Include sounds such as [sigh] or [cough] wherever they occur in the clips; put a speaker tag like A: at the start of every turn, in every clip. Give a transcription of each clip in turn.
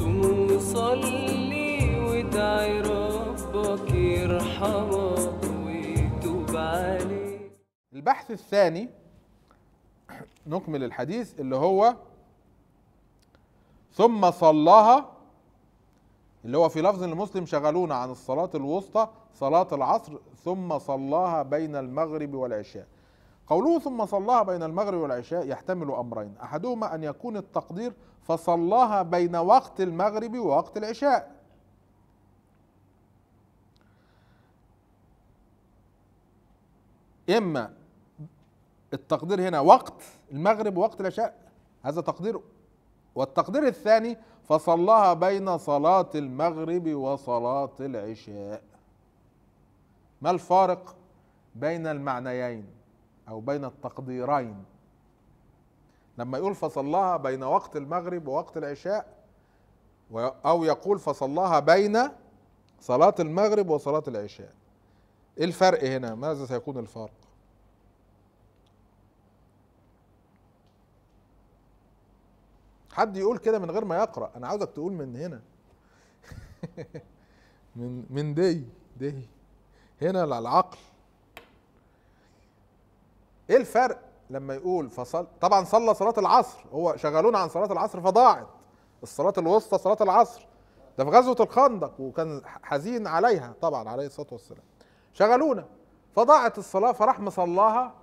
A: صوم وصلي وادعي ربك يرحمه ويتوب عليه البحث الثاني نكمل الحديث اللي هو ثم صلاها اللي هو في لفظ المسلم شغلونا عن الصلاة الوسطى صلاة العصر ثم صلاها بين المغرب والعشاء قوله ثم صلاها بين المغرب والعشاء يحتمل أمرين أحدهما أن يكون التقدير فصلاها بين وقت المغرب ووقت العشاء إما التقدير هنا وقت المغرب ووقت العشاء هذا تقدير والتقدير الثاني فصلاها بين صلاة المغرب وصلاة العشاء ما الفارق بين المعنيين أو بين التقديرين لما يقول فصلاها بين وقت المغرب ووقت العشاء أو يقول فصلاها بين صلاة المغرب وصلاة العشاء إيه الفرق هنا ماذا سيكون الفرق حد يقول كده من غير ما يقرأ أنا عاوزك تقول من هنا [laughs] من من دي دي هنا العقل ايه الفرق لما يقول فصل طبعا صلى صلاه العصر هو شغلونا عن صلاه العصر فضاعت الصلاه الوسطى صلاه العصر ده في غزوه الخندق وكان حزين عليها طبعا عليه الصلاه والسلام شغلونا فضاعت الصلاه فراح مصلاها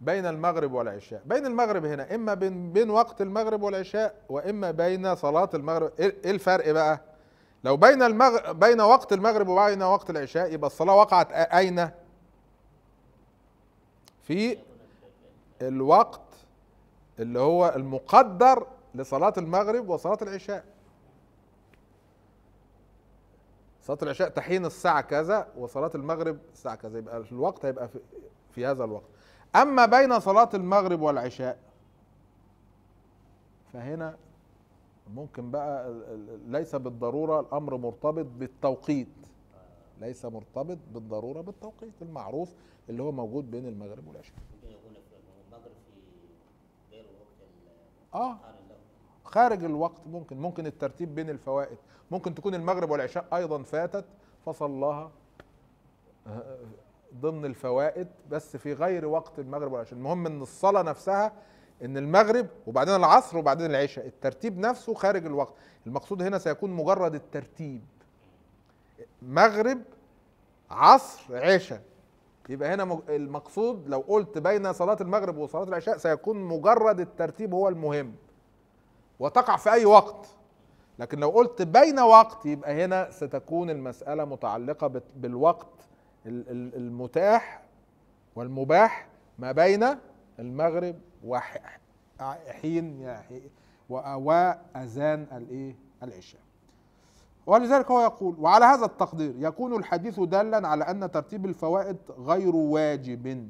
A: بين المغرب والعشاء بين المغرب هنا اما بين بين وقت المغرب والعشاء واما بين صلاه المغرب ايه, إيه الفرق بقى لو بين المغرب بين وقت المغرب وبين وقت العشاء يبقى الصلاه وقعت اين في الوقت اللي هو المقدر لصلاة المغرب وصلاة العشاء صلاة العشاء تحين الساعة كذا وصلاة المغرب الساعة كذا يبقى الوقت هيبقى في, في هذا الوقت أما بين صلاة المغرب والعشاء فهنا ممكن بقى ليس بالضرورة الأمر مرتبط بالتوقيت ليس مرتبط بالضرورة بالتوقيت المعروف اللي هو موجود بين المغرب والعشاء اه خارج الوقت ممكن ممكن الترتيب بين الفوائد ممكن تكون المغرب والعشاء ايضا فاتت فصلاها آه، آه، ضمن الفوائد بس في غير وقت المغرب والعشاء المهم ان الصلاه نفسها ان المغرب وبعدين العصر وبعدين العشاء الترتيب نفسه خارج الوقت المقصود هنا سيكون مجرد الترتيب مغرب عصر عشاء يبقى هنا المقصود لو قلت بين صلاة المغرب وصلاة العشاء سيكون مجرد الترتيب هو المهم وتقع في أي وقت لكن لو قلت بين وقت يبقى هنا ستكون المسألة متعلقة بالوقت المتاح والمباح ما بين المغرب وحين وأذان الإيه العشاء ولذلك هو يقول وعلى هذا التقدير يكون الحديث دالا على أن ترتيب الفوائد غير واجب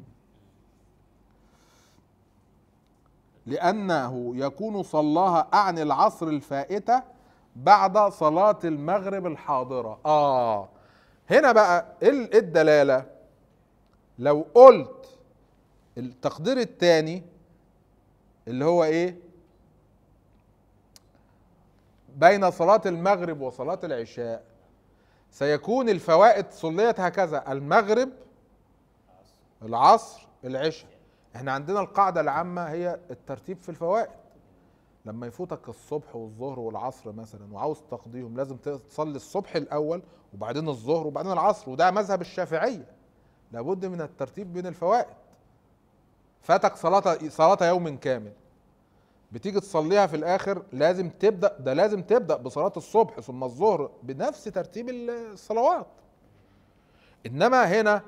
A: لأنه يكون صلاها أعني العصر الفائتة بعد صلاة المغرب الحاضرة آه هنا بقى إيه, إيه الدلالة لو قلت التقدير الثاني اللي هو إيه بين صلاة المغرب وصلاة العشاء سيكون الفوائد صليت هكذا المغرب العصر العشاء احنا عندنا القاعدة العامة هي الترتيب في الفوائد لما يفوتك الصبح والظهر والعصر مثلا وعاوز تقضيهم لازم تصلي الصبح الاول وبعدين الظهر وبعدين العصر وده مذهب الشافعية لابد من الترتيب بين الفوائد فاتك صلاة صلاة يوم كامل بتيجي تصليها في الاخر لازم تبدا ده لازم تبدا بصلاه الصبح ثم الظهر بنفس ترتيب الصلوات انما هنا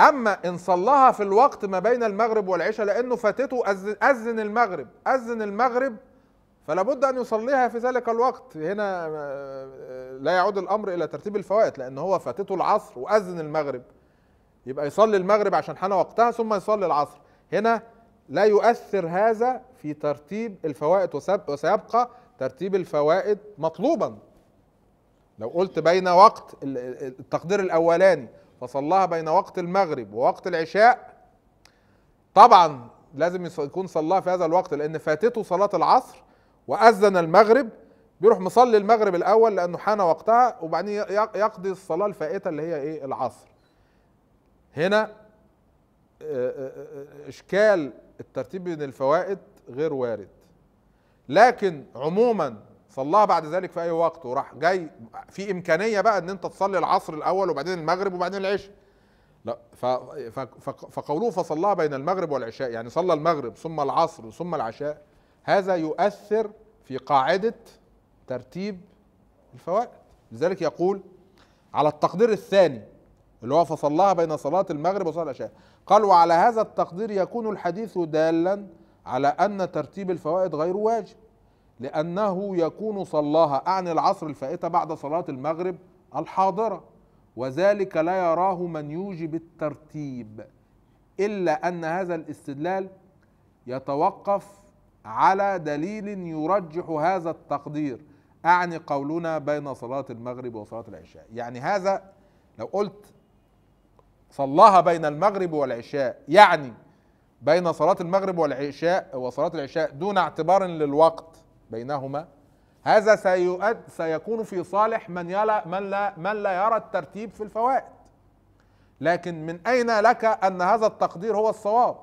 A: اما ان صلاها في الوقت ما بين المغرب والعشاء لانه فاتته اذن المغرب اذن المغرب فلا بد ان يصليها في ذلك الوقت هنا آه، لا يعود الامر الى ترتيب الفوائد لان هو فاتته العصر واذن المغرب يبقى يصلي المغرب عشان حان وقتها ثم يصلي العصر هنا لا يؤثر هذا في ترتيب الفوائد وسيبقى ترتيب الفوائد مطلوبا لو قلت بين وقت التقدير الاولاني فصلاها بين وقت المغرب ووقت العشاء طبعا لازم يكون صلاها في هذا الوقت لان فاتته صلاه العصر واذن المغرب بيروح مصلي المغرب الاول لانه حان وقتها وبعدين يقضي الصلاه الفائته اللي هي ايه العصر هنا اشكال الترتيب بين الفوائد غير وارد لكن عموما صلاها بعد ذلك في اي وقت وراح جاي في امكانيه بقى ان انت تصلي العصر الاول وبعدين المغرب وبعدين العشاء لا فقوله فصلاها بين المغرب والعشاء يعني صلى المغرب ثم العصر ثم العشاء هذا يؤثر في قاعده ترتيب الفوائد لذلك يقول على التقدير الثاني اللي هو فصلها بين صلاة المغرب وصلاة العشاء قال وعلى هذا التقدير يكون الحديث دالا على أن ترتيب الفوائد غير واجب لأنه يكون صلاها أعني العصر الفائتة بعد صلاة المغرب الحاضرة وذلك لا يراه من يوجب الترتيب إلا أن هذا الاستدلال يتوقف على دليل يرجح هذا التقدير أعني قولنا بين صلاة المغرب وصلاة العشاء يعني هذا لو قلت صلاها بين المغرب والعشاء يعني بين صلاة المغرب والعشاء وصلاة العشاء دون اعتبار للوقت بينهما هذا سيؤد سيكون في صالح من يلا من لا من لا يرى الترتيب في الفوائد لكن من أين لك أن هذا التقدير هو الصواب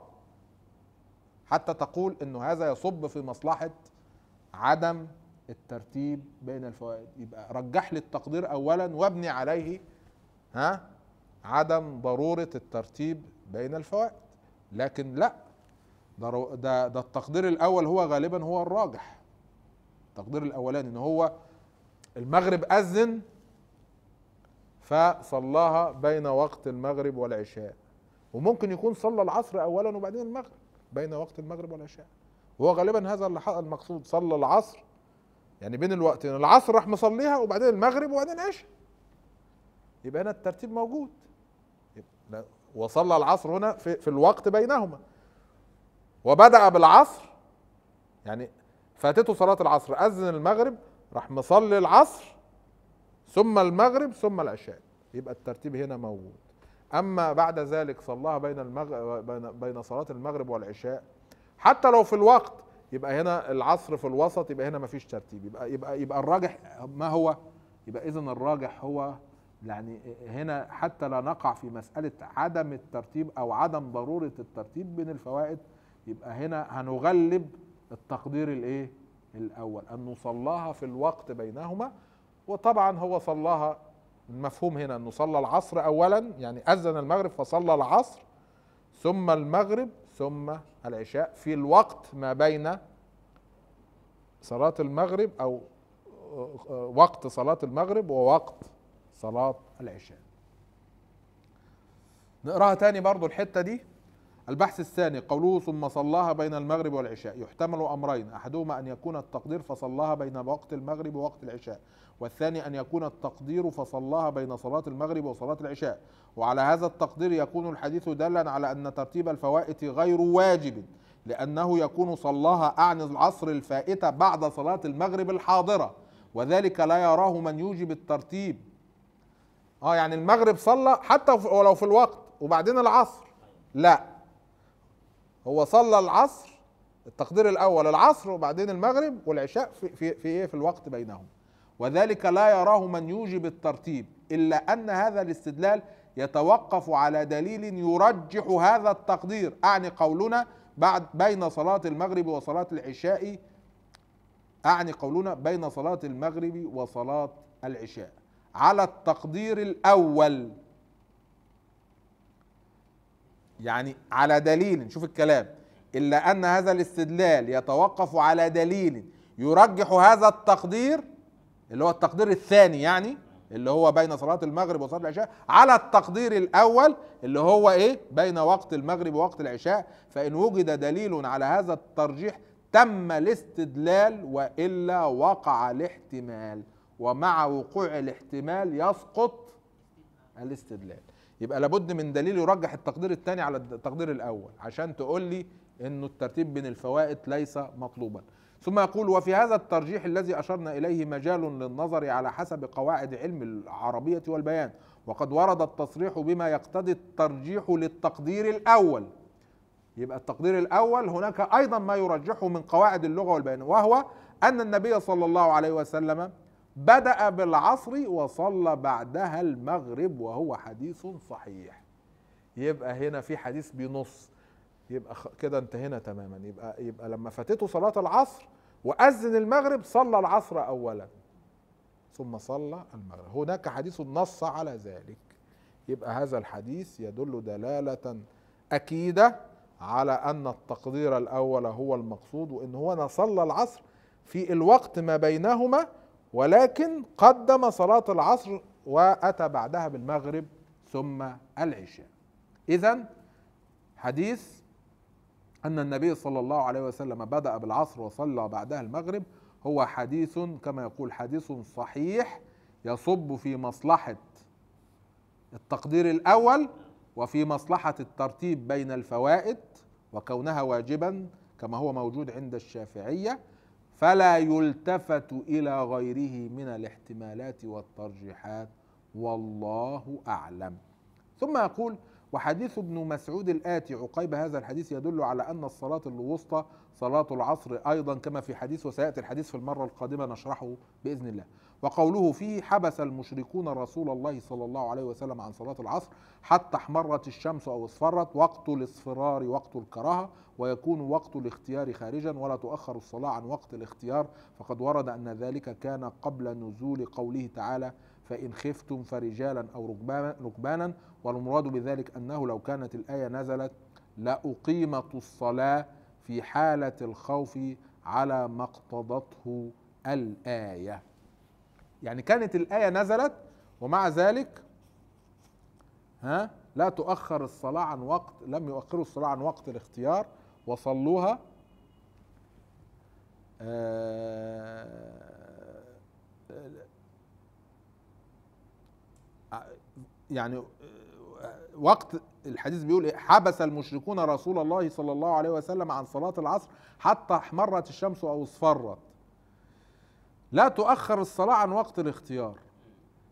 A: حتى تقول أن هذا يصب في مصلحة عدم الترتيب بين الفوائد يبقى رجح لي التقدير أولا وابني عليه ها عدم ضروره الترتيب بين الفوائد لكن لا ده ده, التقدير الاول هو غالبا هو الراجح التقدير الاولاني ان هو المغرب اذن فصلاها بين وقت المغرب والعشاء وممكن يكون صلى العصر اولا وبعدين المغرب بين وقت المغرب والعشاء وهو غالبا هذا اللي المقصود صلى العصر يعني بين الوقتين العصر راح مصليها وبعدين المغرب وبعدين العشاء يبقى هنا الترتيب موجود وصلى العصر هنا في, في الوقت بينهما وبدأ بالعصر يعني فاتته صلاة العصر أذن المغرب راح مصلي العصر ثم المغرب ثم العشاء يبقى الترتيب هنا موجود أما بعد ذلك صلاها بين المغرب بين, بين صلاة المغرب والعشاء حتى لو في الوقت يبقى هنا العصر في الوسط يبقى هنا مفيش ترتيب يبقى يبقى يبقى الراجح ما هو؟ يبقى إذا الراجح هو يعني هنا حتى لا نقع في مسألة عدم الترتيب أو عدم ضرورة الترتيب بين الفوائد يبقى هنا هنغلب التقدير الإيه؟ الأول أنه صلاها في الوقت بينهما وطبعا هو صلاها المفهوم هنا أنه صلى العصر أولا يعني أذن المغرب فصلى العصر ثم المغرب ثم العشاء في الوقت ما بين صلاة المغرب أو آه، آه، وقت صلاة المغرب ووقت صلاة العشاء نقراها تاني برضو الحتة دي البحث الثاني قوله ثم صلاها بين المغرب والعشاء يحتمل أمرين أحدهما أن يكون التقدير فصلاها بين وقت المغرب ووقت العشاء والثاني أن يكون التقدير فصلاها بين صلاة المغرب وصلاة العشاء وعلى هذا التقدير يكون الحديث دالا على أن ترتيب الفوائت غير واجب لأنه يكون صلاها أعني العصر الفائتة بعد صلاة المغرب الحاضرة وذلك لا يراه من يوجب الترتيب اه يعني المغرب صلى حتى ولو في الوقت وبعدين العصر لا هو صلى العصر التقدير الاول العصر وبعدين المغرب والعشاء في في في ايه في الوقت بينهم وذلك لا يراه من يوجب الترتيب الا ان هذا الاستدلال يتوقف على دليل يرجح هذا التقدير اعني قولنا بعد بين صلاه المغرب وصلاه العشاء اعني قولنا بين صلاه المغرب وصلاه العشاء على التقدير الاول يعني على دليل نشوف الكلام الا ان هذا الاستدلال يتوقف على دليل يرجح هذا التقدير اللي هو التقدير الثاني يعني اللي هو بين صلاة المغرب وصلاة العشاء على التقدير الأول اللي هو إيه بين وقت المغرب ووقت العشاء فإن وجد دليل على هذا الترجيح تم الاستدلال وإلا وقع الاحتمال ومع وقوع الاحتمال يسقط الاستدلال يبقى لابد من دليل يرجح التقدير الثاني على التقدير الاول عشان تقول لي انه الترتيب بين الفوائد ليس مطلوبا ثم يقول وفي هذا الترجيح الذي اشرنا اليه مجال للنظر على حسب قواعد علم العربيه والبيان وقد ورد التصريح بما يقتضي الترجيح للتقدير الاول يبقى التقدير الاول هناك ايضا ما يرجحه من قواعد اللغه والبيان وهو ان النبي صلى الله عليه وسلم بدأ بالعصر وصلى بعدها المغرب وهو حديث صحيح يبقى هنا في حديث بنص يبقى كده انتهينا تماما يبقى يبقى لما فاتته صلاة العصر وأذن المغرب صلى العصر أولا ثم صلى المغرب هناك حديث نص على ذلك يبقى هذا الحديث يدل دلالة أكيدة على أن التقدير الأول هو المقصود وإن هو صلى العصر في الوقت ما بينهما ولكن قدم صلاة العصر وأتى بعدها بالمغرب ثم العشاء إذا حديث أن النبي صلى الله عليه وسلم بدأ بالعصر وصلى بعدها المغرب هو حديث كما يقول حديث صحيح يصب في مصلحة التقدير الأول وفي مصلحة الترتيب بين الفوائد وكونها واجبا كما هو موجود عند الشافعية فلا يلتفت الى غيره من الاحتمالات والترجيحات والله اعلم ثم يقول وحديث ابن مسعود الآتي عقيب هذا الحديث يدل على أن الصلاة الوسطى صلاة العصر أيضا كما في حديث وسيأتي الحديث في المرة القادمة نشرحه بإذن الله وقوله فيه حبس المشركون رسول الله صلى الله عليه وسلم عن صلاة العصر حتى احمرت الشمس أو اصفرت وقت الاصفرار وقت الكراهة ويكون وقت الاختيار خارجا ولا تؤخر الصلاة عن وقت الاختيار فقد ورد أن ذلك كان قبل نزول قوله تعالى فإن خفتم فرجالا أو ركبانا والمراد بذلك أنه لو كانت الآية نزلت لأقيمت الصلاة في حالة الخوف على ما اقتضته الآية يعني كانت الآية نزلت ومع ذلك ها لا تؤخر الصلاة عن وقت لم يؤخروا الصلاة عن وقت الاختيار وصلوها آه، يعني آه، وقت الحديث بيقول إيه؟ حبس المشركون رسول الله صلى الله عليه وسلم عن صلاة العصر حتى احمرت الشمس أو اصفرت لا تؤخر الصلاة عن وقت الاختيار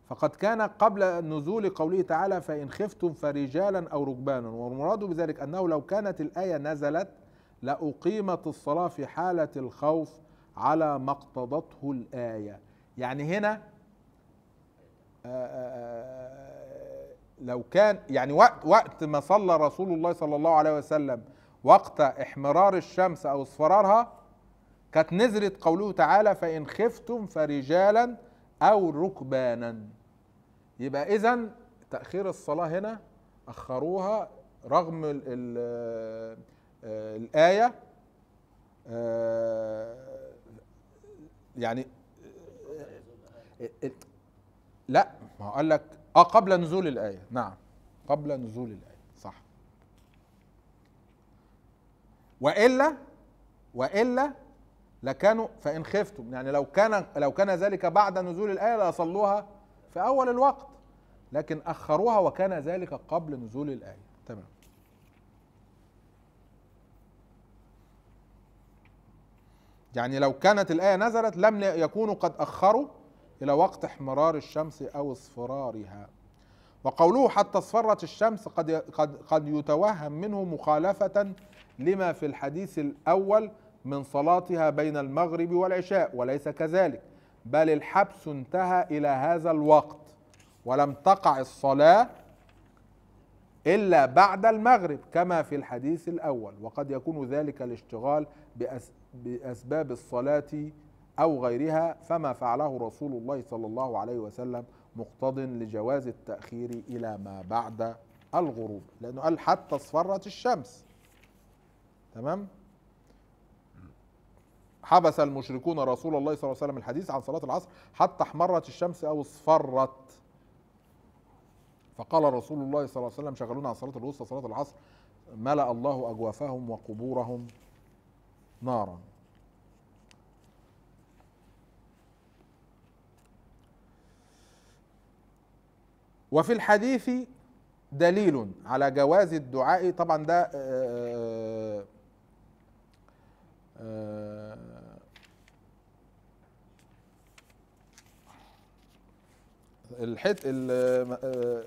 A: فقد كان قبل نزول قوله تعالى فإن خفتم فرجالا أو ركبانا والمراد بذلك أنه لو كانت الآية نزلت لأقيمت الصلاة في حالة الخوف على ما اقتضته الآية يعني هنا آه، آه، آه، لو كان يعني وقت وقت ما صلى رسول الله صلى الله عليه وسلم وقت احمرار الشمس أو اصفرارها كانت نزلت قوله تعالى فإن خفتم فرجالا أو ركبانا يبقى إذا تأخير الصلاة هنا أخروها رغم الـ الـ آه، الآية آه، يعني آه، لا ما هو قال لك اه قبل نزول الآية نعم قبل نزول الآية صح وإلا وإلا لكانوا فان خفتم يعني لو كان لو كان ذلك بعد نزول الايه لاصلوها في اول الوقت لكن اخروها وكان ذلك قبل نزول الايه تمام يعني لو كانت الايه نزلت لم يكونوا قد اخروا الى وقت احمرار الشمس او اصفرارها وقوله حتى اصفرت الشمس قد قد قد يتوهم منه مخالفه لما في الحديث الاول من صلاتها بين المغرب والعشاء وليس كذلك بل الحبس انتهى إلى هذا الوقت ولم تقع الصلاة إلا بعد المغرب كما في الحديث الأول وقد يكون ذلك الاشتغال بأسباب الصلاة أو غيرها فما فعله رسول الله صلى الله عليه وسلم مقتض لجواز التأخير إلى ما بعد الغروب لأنه قال حتى اصفرت الشمس تمام حبس المشركون رسول الله صلى الله عليه وسلم الحديث عن صلاة العصر حتى احمرت الشمس أو اصفرت فقال رسول الله صلى الله عليه وسلم شغلونا عن صلاة الوسطى صلاة العصر ملأ الله أجوافهم وقبورهم نارا وفي الحديث دليل على جواز الدعاء طبعا ده آه، آه، الحت آه،,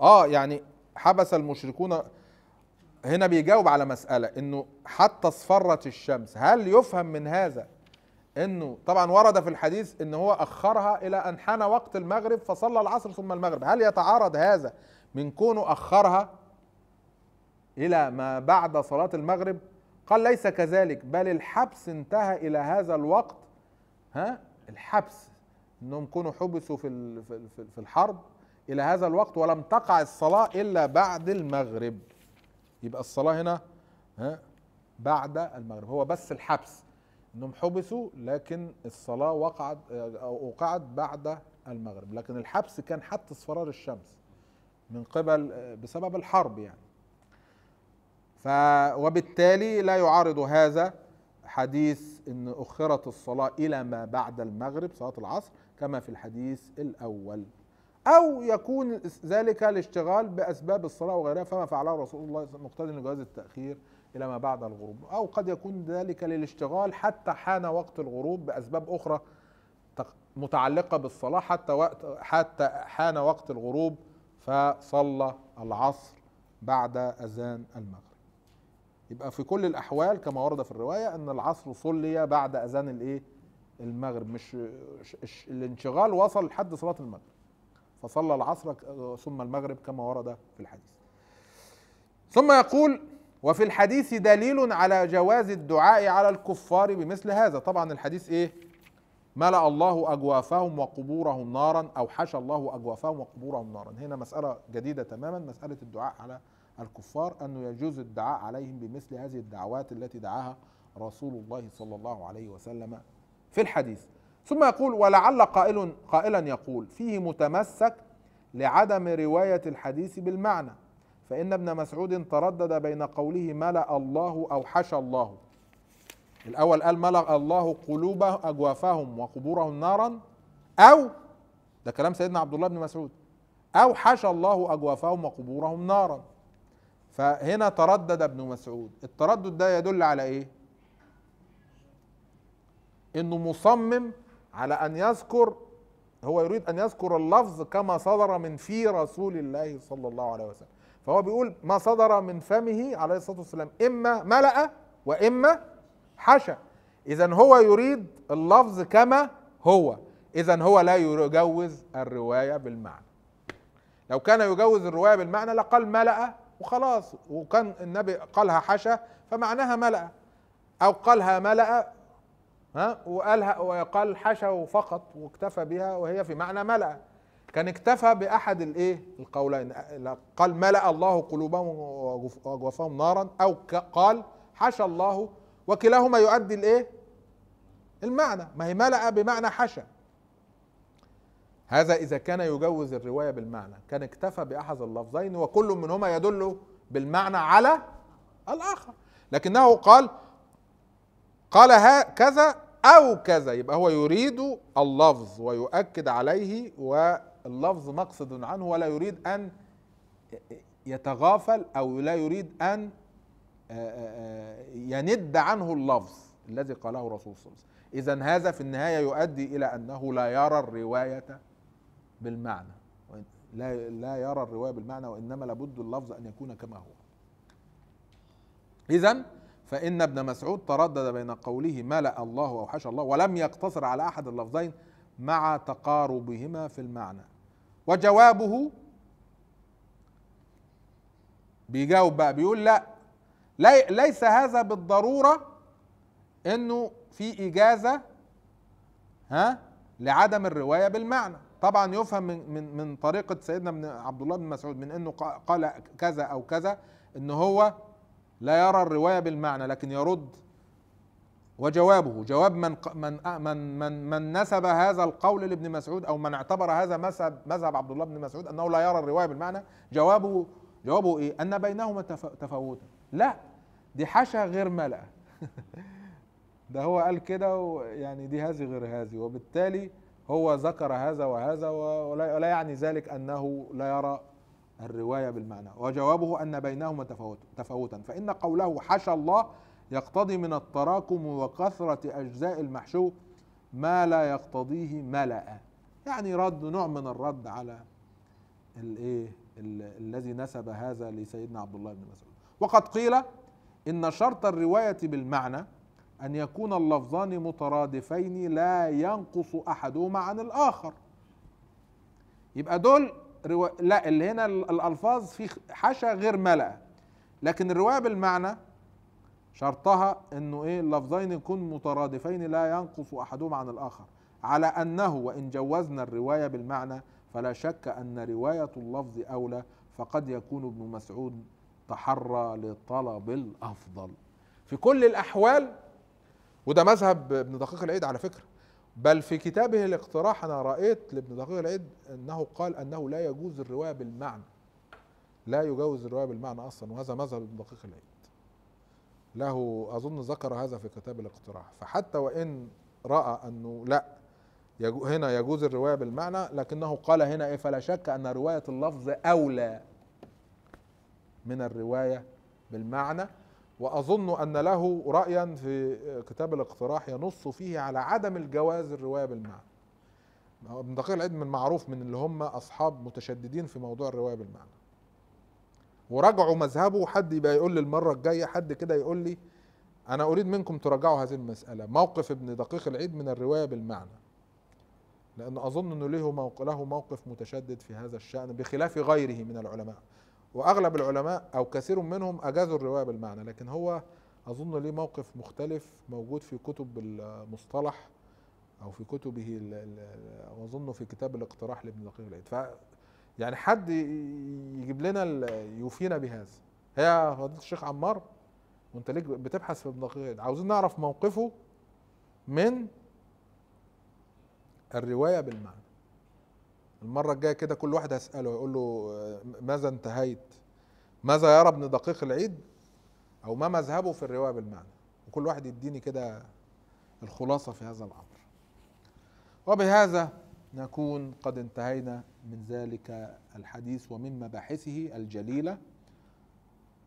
A: اه يعني حبس المشركون هنا بيجاوب على مسألة انه حتى اصفرت الشمس هل يفهم من هذا انه طبعا ورد في الحديث ان هو اخرها الى ان حان وقت المغرب فصلى العصر ثم المغرب هل يتعارض هذا من كونه اخرها الى ما بعد صلاة المغرب قال ليس كذلك بل الحبس انتهى الى هذا الوقت ها الحبس انهم كانوا حبسوا في في الحرب الى هذا الوقت ولم تقع الصلاه الا بعد المغرب يبقى الصلاه هنا ها بعد المغرب هو بس الحبس انهم حبسوا لكن الصلاه وقعت آه، اوقعت بعد المغرب لكن الحبس كان حتى اصفرار الشمس من قبل آه، بسبب الحرب يعني ف وبالتالي لا يعارض هذا حديث ان اخرت الصلاه الى ما بعد المغرب صلاه العصر كما في الحديث الأول أو يكون ذلك الاشتغال بأسباب الصلاة وغيرها فما فعله رسول الله مقتضي لجواز التأخير إلى ما بعد الغروب أو قد يكون ذلك للاشتغال حتى حان وقت الغروب بأسباب أخرى متعلقة بالصلاة حتى وقت حتى حان وقت الغروب فصلى العصر بعد أذان المغرب يبقى في كل الأحوال كما ورد في الرواية أن العصر صلي بعد أذان الإيه؟ المغرب مش الانشغال وصل لحد صلاه المغرب فصلى العصر ثم المغرب كما ورد في الحديث ثم يقول وفي الحديث دليل على جواز الدعاء على الكفار بمثل هذا طبعا الحديث ايه ملأ الله أجوافهم وقبورهم نارا أو حشى الله أجوافهم وقبورهم نارا هنا مسألة جديدة تماما مسألة الدعاء على الكفار أنه يجوز الدعاء عليهم بمثل هذه الدعوات التي دعاها رسول الله صلى الله عليه وسلم في الحديث ثم يقول ولعل قائل قائلا يقول فيه متمسك لعدم رواية الحديث بالمعنى فإن ابن مسعود تردد بين قوله ملأ الله أو حشى الله الأول قال ملأ الله قلوب أجوافهم وقبورهم نارا أو ده كلام سيدنا عبد الله بن مسعود أو حشى الله أجوافهم وقبورهم نارا فهنا تردد ابن مسعود التردد ده يدل على إيه انه مصمم على ان يذكر هو يريد ان يذكر اللفظ كما صدر من في رسول الله صلى الله عليه وسلم فهو بيقول ما صدر من فمه عليه الصلاه والسلام اما ملأ واما حشى اذا هو يريد اللفظ كما هو اذا هو لا يجوز الروايه بالمعنى لو كان يجوز الروايه بالمعنى لقال ملأ وخلاص وكان النبي قالها حشى فمعناها ملأ او قالها ملأ ها وقالها وقال حشو فقط واكتفى بها وهي في معنى ملأ كان اكتفى بأحد الايه القولين قال ملأ الله قلوبهم وأجوافهم نارا أو قال حشى الله وكلاهما يؤدي الايه المعنى ما هي ملأ بمعنى حشى هذا إذا كان يجوز الرواية بالمعنى كان اكتفى بأحد اللفظين وكل منهما يدل بالمعنى على الآخر لكنه قال قال هكذا أو كذا يبقى هو يريد اللفظ ويؤكد عليه واللفظ مقصد عنه ولا يريد أن يتغافل أو لا يريد أن آه، آه، آه، يند عنه اللفظ الذي قاله رسول صلى الله عليه وسلم إذا هذا في النهاية يؤدي إلى أنه لا يرى الرواية بالمعنى لا لا يرى الرواية بالمعنى وإنما لابد اللفظ أن يكون كما هو إذا فإن ابن مسعود تردد بين قوله ملأ الله أو حشى الله ولم يقتصر على أحد اللفظين مع تقاربهما في المعنى وجوابه بيجاوب بقى بيقول لا لي ليس هذا بالضرورة انه في إجازة ها لعدم الرواية بالمعنى طبعا يفهم من من من طريقة سيدنا عبد الله بن مسعود من انه قال كذا او كذا ان هو لا يرى الروايه بالمعنى لكن يرد وجوابه جواب من من من من, من نسب هذا القول لابن مسعود او من اعتبر هذا مذهب مذهب عبد الله بن مسعود انه لا يرى الروايه بالمعنى جوابه جوابه ايه؟ ان بينهما تفاوتا لا دي حاشا غير ملأ [laughs] ده هو قال كده يعني دي هذه غير هذه وبالتالي هو ذكر هذا وهذا ولا يعني ذلك انه لا يرى الرواية بالمعنى وجوابه أن بينهما تفاوتا فإن قوله حشى الله يقتضي من التراكم وكثرة أجزاء المحشو ما لا يقتضيه ملأ يعني رد نوع من الرد على الايه الذي نسب هذا لسيدنا عبد الله بن مسعود وقد قيل إن شرط الرواية بالمعنى أن يكون اللفظان مترادفين لا ينقص أحدهما عن الآخر يبقى دول روا... لا اللي هنا الالفاظ في حشا غير ملأ لكن الروايه بالمعنى شرطها انه ايه اللفظين يكون مترادفين لا ينقص احدهما عن الاخر على انه وان جوزنا الروايه بالمعنى فلا شك ان روايه اللفظ اولى فقد يكون ابن مسعود تحرى لطلب الافضل في كل الاحوال وده مذهب ابن دقيق العيد على فكره بل في كتابه الاقتراح أنا رأيت لابن دقيق العيد أنه قال أنه لا يجوز الرواية بالمعنى لا يجوز الرواية بالمعنى أصلا وهذا مذهب ابن دقيق العيد له أظن ذكر هذا في كتاب الاقتراح فحتى وإن رأى أنه لا هنا يجوز الرواية بالمعنى لكنه قال هنا إيه فلا شك أن رواية اللفظ أولى من الرواية بالمعنى وأظن أن له رأيا في كتاب الاقتراح ينص فيه على عدم الجواز الرواية بالمعنى ابن دقيق العيد من المعروف من اللي هم أصحاب متشددين في موضوع الرواية بالمعنى وراجعوا مذهبه حد يبقى يقول لي المرة الجاية حد كده يقول لي أنا أريد منكم تراجعوا هذه المسألة موقف ابن دقيق العيد من الرواية بالمعنى لأن أظن أنه له موقف متشدد في هذا الشأن بخلاف غيره من العلماء واغلب العلماء او كثير منهم اجازوا الروايه بالمعنى لكن هو اظن ليه موقف مختلف موجود في كتب المصطلح او في كتبه اظن في كتاب الاقتراح لابن دقيق العيد ف يعني حد يجيب لنا يوفينا بهذا هي فضيله الشيخ عمار وانت ليك بتبحث في ابن دقيق العيد عاوزين نعرف موقفه من الروايه بالمعنى المرة الجاية كده كل واحد هسأله يقول له آه، ماذا انتهيت ماذا يرى ابن دقيق العيد أو ما مذهبه في الرواية بالمعنى وكل واحد يديني كده الخلاصة في هذا الأمر وبهذا نكون قد انتهينا من ذلك الحديث ومن مباحثه الجليلة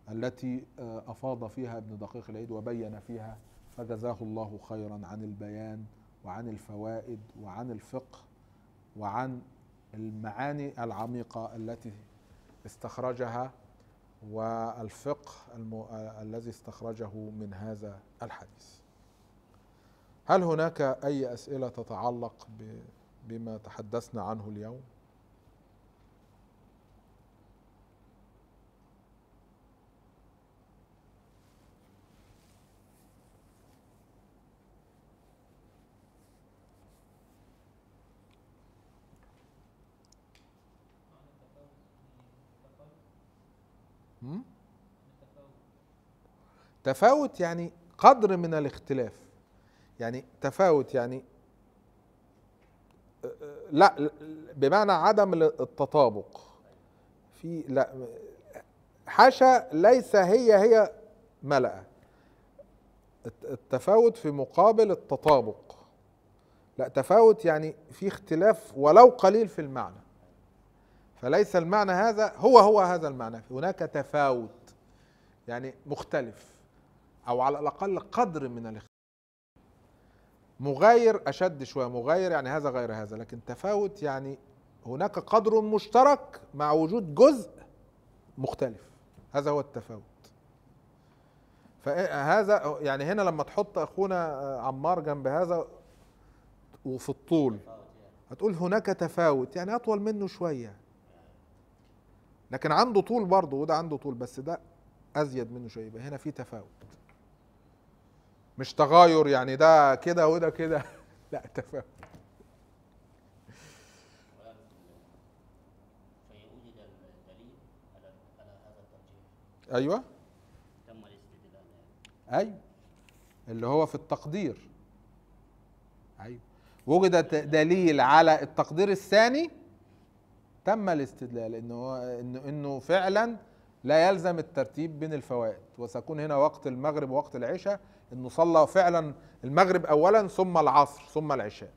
A: التي آه، أفاض فيها ابن دقيق العيد وبين فيها فجزاه الله خيرا عن البيان وعن الفوائد وعن الفقه وعن المعاني العميقه التي استخرجها والفقه المو... الذي استخرجه من هذا الحديث هل هناك اي اسئله تتعلق ب... بما تحدثنا عنه اليوم تفاوت يعني قدر من الاختلاف يعني تفاوت يعني آه، لا بمعنى عدم التطابق في لا حاشا ليس هي هي ملأ التفاوت في مقابل التطابق لا تفاوت يعني في اختلاف ولو قليل في المعنى فليس المعنى هذا هو هو هذا المعنى هناك تفاوت يعني مختلف او على الاقل قدر من الاختلاف مغاير اشد شويه مغاير يعني هذا غير هذا لكن تفاوت يعني هناك قدر مشترك مع وجود جزء مختلف هذا هو التفاوت فهذا إيه، يعني هنا لما تحط اخونا آه، عمار جنب هذا وفي الطول هتقول هناك تفاوت يعني اطول منه شويه لكن عنده طول برضه وده عنده طول بس ده ازيد منه شويه يبقى هنا في تفاوت مش تغاير يعني ده كده وده كده [laughs] لا تفاوت ايوه تم ايوه اللي هو في التقدير ايوه وجد دليل على التقدير الثاني تم الاستدلال انه انه انه فعلا لا يلزم الترتيب بين الفوائد وسيكون هنا وقت المغرب ووقت العشاء انه صلى فعلا المغرب اولا ثم العصر ثم العشاء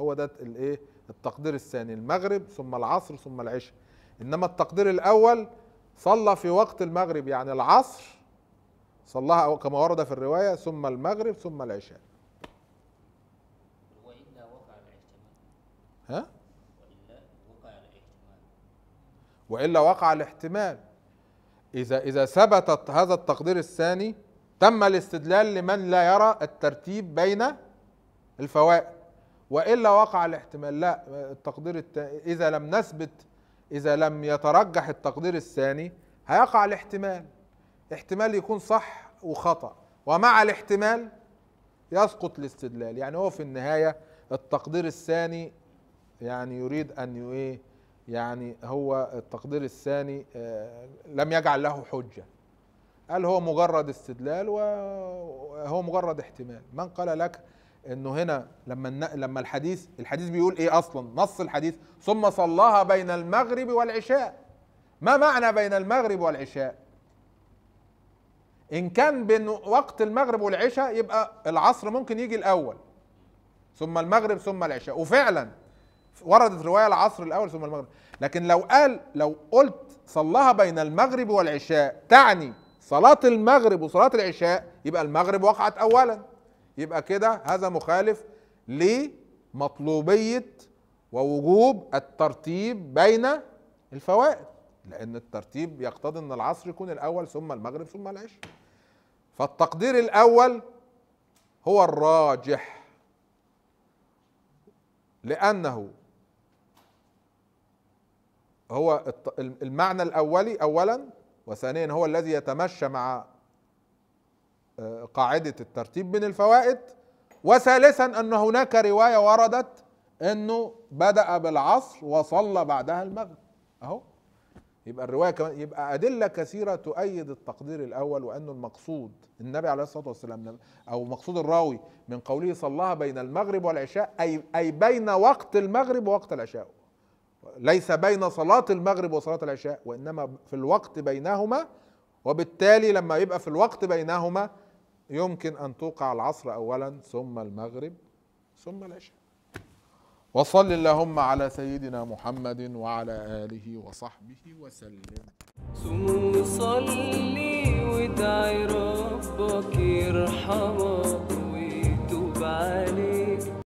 A: هو ده الايه التقدير الثاني المغرب ثم العصر ثم العشاء انما التقدير الاول صلى في وقت المغرب يعني العصر صلاها كما ورد في الروايه ثم المغرب ثم العشاء وإلا وقع الاحتمال ها والا وقع الاحتمال اذا اذا ثبت هذا التقدير الثاني تم الاستدلال لمن لا يرى الترتيب بين الفوائد والا وقع الاحتمال لا التقدير التاني. اذا لم نثبت اذا لم يترجح التقدير الثاني هيقع الاحتمال احتمال يكون صح وخطا ومع الاحتمال يسقط الاستدلال يعني هو في النهايه التقدير الثاني يعني يريد ان ايه يعني هو التقدير الثاني آه، لم يجعل له حجة قال هو مجرد استدلال وهو مجرد احتمال من قال لك انه هنا لما لما الحديث الحديث بيقول ايه اصلا نص الحديث ثم صلاها بين المغرب والعشاء ما معنى بين المغرب والعشاء ان كان بين وقت المغرب والعشاء يبقى العصر ممكن يجي الاول ثم المغرب ثم العشاء وفعلا وردت روايه العصر الاول ثم المغرب لكن لو قال لو قلت صلاها بين المغرب والعشاء تعني صلاه المغرب وصلاه العشاء يبقى المغرب وقعت اولا يبقى كده هذا مخالف لمطلوبيه ووجوب الترتيب بين الفوائد لان الترتيب يقتضي ان العصر يكون الاول ثم المغرب ثم العشاء فالتقدير الاول هو الراجح لانه هو المعنى الاولي اولا وثانيا هو الذي يتمشى مع آه، قاعده الترتيب من الفوائد وثالثا ان هناك روايه وردت انه بدا بالعصر وصلى بعدها المغرب اهو يبقى الروايه كمان يبقى ادله كثيره تؤيد التقدير الاول وانه المقصود النبي عليه الصلاه والسلام او مقصود الراوي من قوله صلاها بين المغرب والعشاء اي اي بين وقت المغرب ووقت العشاء ليس بين صلاة المغرب وصلاة العشاء وإنما في الوقت بينهما وبالتالي لما يبقى في الوقت بينهما يمكن أن توقع العصر أولا ثم المغرب ثم العشاء وصل اللهم على سيدنا محمد وعلى آله وصحبه وسلم
B: ثم صلي وادعي ربك
A: يرحمك ويتوب عليك